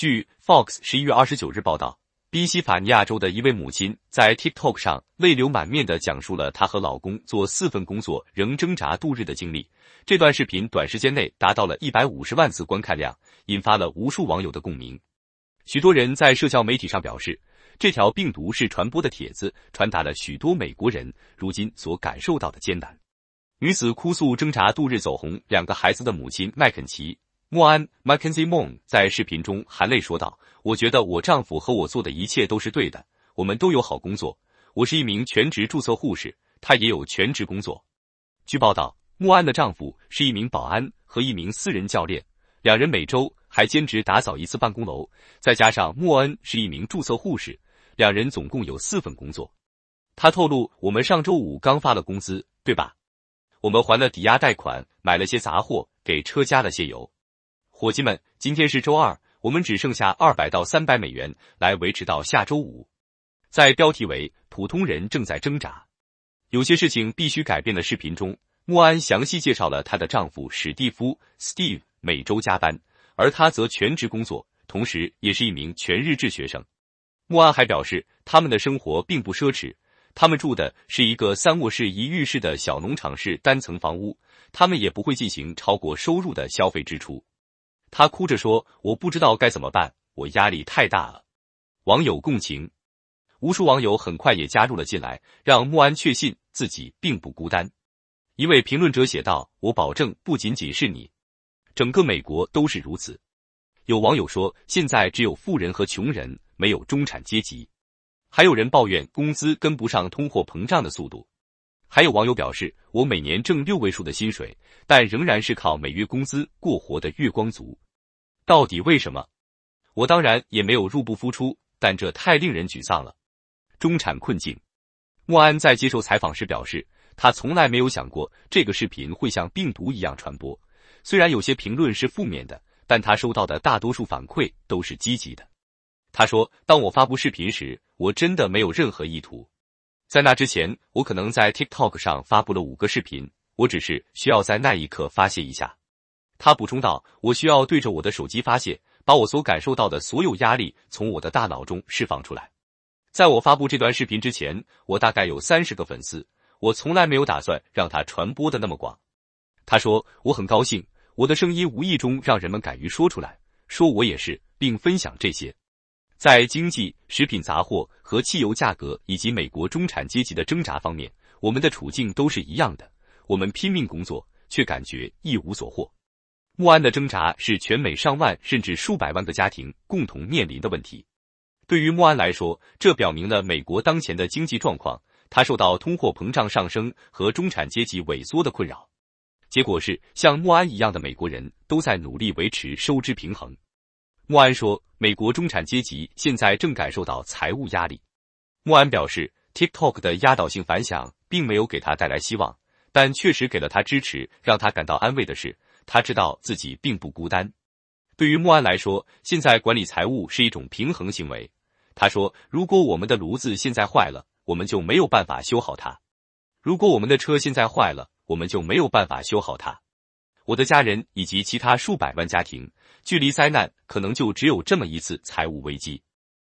据 Fox 十一月二十九日报道，宾夕法尼亚州的一位母亲在 TikTok 上泪流满面地讲述了她和老公做四份工作仍挣扎度日的经历。这段视频短时间内达到了一百五十万次观看量，引发了无数网友的共鸣。许多人在社交媒体上表示，这条病毒式传播的帖子传达了许多美国人如今所感受到的艰难。女子哭诉挣扎度日走红，两个孩子的母亲麦肯齐。莫安 （Mackenzie m o o n 在视频中含泪说道：“我觉得我丈夫和我做的一切都是对的。我们都有好工作。我是一名全职注册护士，他也有全职工作。据报道，莫安的丈夫是一名保安和一名私人教练，两人每周还兼职打扫一次办公楼。再加上莫恩是一名注册护士，两人总共有四份工作。他透露，我们上周五刚发了工资，对吧？我们还了抵押贷款，买了些杂货，给车加了些油。”伙计们，今天是周二，我们只剩下二百到三百美元来维持到下周五。在标题为“普通人正在挣扎，有些事情必须改变”的视频中，莫安详细介绍了她的丈夫史蒂夫 （Steve） 每周加班，而她则全职工作，同时也是一名全日制学生。莫安还表示，他们的生活并不奢侈，他们住的是一个三卧室一浴室的小农场式单层房屋，他们也不会进行超过收入的消费支出。他哭着说：“我不知道该怎么办，我压力太大了。”网友共情，无数网友很快也加入了进来，让穆安确信自己并不孤单。一位评论者写道：“我保证，不仅仅是你，整个美国都是如此。”有网友说：“现在只有富人和穷人，没有中产阶级。”还有人抱怨工资跟不上通货膨胀的速度。还有网友表示，我每年挣六位数的薪水，但仍然是靠每月工资过活的月光族。到底为什么？我当然也没有入不敷出，但这太令人沮丧了。中产困境。莫安在接受采访时表示，他从来没有想过这个视频会像病毒一样传播。虽然有些评论是负面的，但他收到的大多数反馈都是积极的。他说：“当我发布视频时，我真的没有任何意图。”在那之前，我可能在 TikTok 上发布了五个视频。我只是需要在那一刻发泄一下，他补充道。我需要对着我的手机发泄，把我所感受到的所有压力从我的大脑中释放出来。在我发布这段视频之前，我大概有三十个粉丝。我从来没有打算让它传播的那么广。他说，我很高兴我的声音无意中让人们敢于说出来说，我也是，并分享这些。在经济、食品杂货和汽油价格，以及美国中产阶级的挣扎方面，我们的处境都是一样的。我们拼命工作，却感觉一无所获。默安的挣扎是全美上万甚至数百万个家庭共同面临的问题。对于默安来说，这表明了美国当前的经济状况，他受到通货膨胀上升和中产阶级萎缩的困扰。结果是，像默安一样的美国人都在努力维持收支平衡。默安说，美国中产阶级现在正感受到财务压力。默安表示，TikTok 的压倒性反响并没有给他带来希望，但确实给了他支持，让他感到安慰的是，他知道自己并不孤单。对于默安来说，现在管理财务是一种平衡行为。他说：“如果我们的炉子现在坏了，我们就没有办法修好它；如果我们的车现在坏了，我们就没有办法修好它。”我的家人以及其他数百万家庭，距离灾难可能就只有这么一次财务危机。